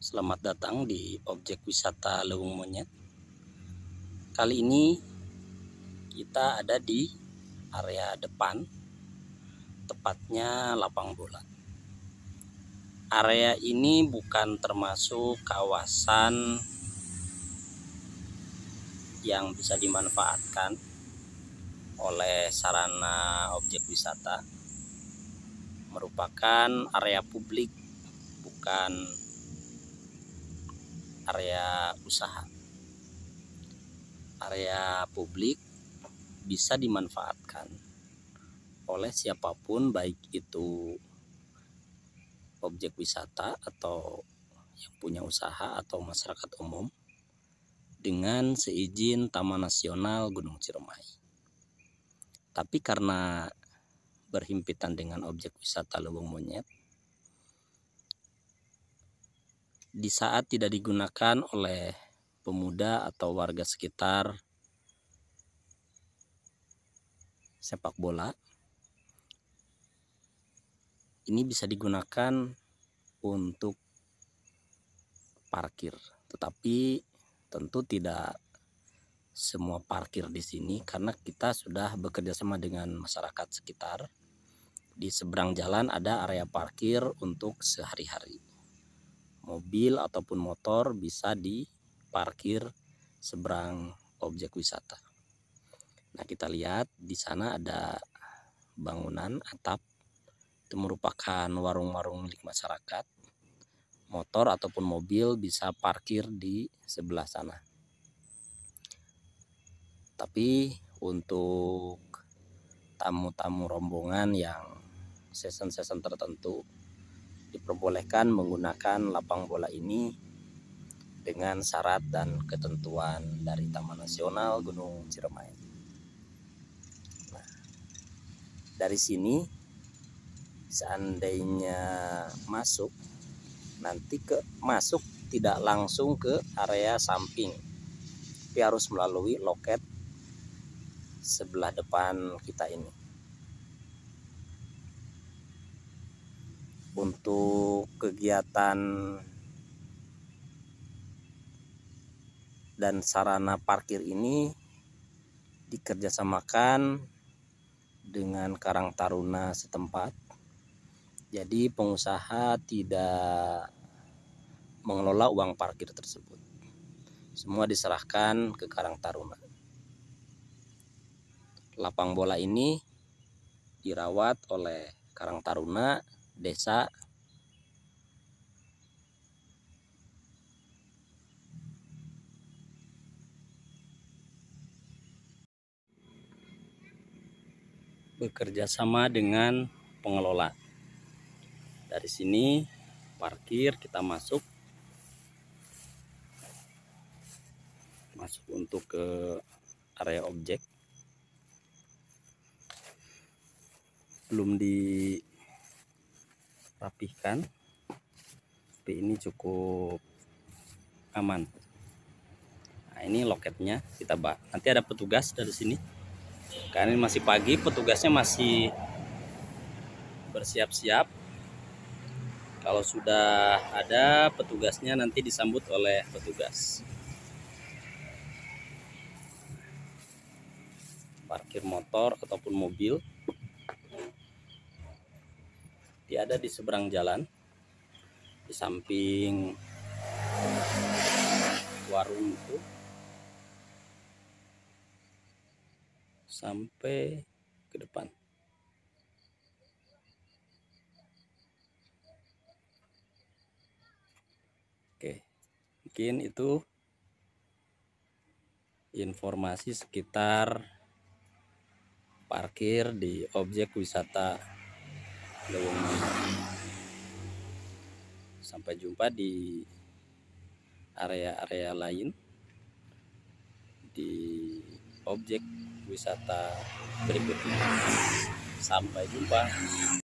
Selamat datang di objek wisata Leung Monyet. Kali ini kita ada di area depan, tepatnya lapang bola. Area ini bukan termasuk kawasan yang bisa dimanfaatkan oleh sarana objek wisata merupakan area publik bukan area usaha area publik bisa dimanfaatkan oleh siapapun baik itu objek wisata atau yang punya usaha atau masyarakat umum dengan seizin Taman Nasional Gunung Ciremai. Tapi karena berhimpitan dengan objek wisata Lubang Monyet, di saat tidak digunakan oleh pemuda atau warga sekitar sepak bola ini bisa digunakan untuk parkir tetapi tentu tidak semua parkir di sini karena kita sudah bekerja sama dengan masyarakat sekitar di seberang jalan ada area parkir untuk sehari-hari mobil ataupun motor bisa diparkir seberang objek wisata. Nah, kita lihat di sana ada bangunan atap. Itu merupakan warung-warung milik masyarakat. Motor ataupun mobil bisa parkir di sebelah sana. Tapi untuk tamu-tamu rombongan yang season-season tertentu diperbolehkan menggunakan lapang bola ini dengan syarat dan ketentuan dari Taman Nasional Gunung Ciremai. Nah, dari sini seandainya masuk nanti ke masuk tidak langsung ke area samping. Tapi harus melalui loket sebelah depan kita ini. untuk kegiatan dan sarana parkir ini dikerjasamakan dengan Karang Taruna setempat. Jadi pengusaha tidak mengelola uang parkir tersebut. Semua diserahkan ke Karang Taruna. Lapang bola ini dirawat oleh Karang Taruna desa bekerja sama dengan pengelola. Dari sini parkir kita masuk masuk untuk ke area objek belum di rapihkan tapi ini cukup aman nah ini loketnya kita bak nanti ada petugas dari sini karena ini masih pagi petugasnya masih bersiap-siap kalau sudah ada petugasnya nanti disambut oleh petugas parkir motor ataupun mobil ada di seberang jalan di samping warung itu sampai ke depan oke mungkin itu informasi sekitar parkir di objek wisata Sampai jumpa di area-area lain di objek wisata berikutnya. Sampai jumpa.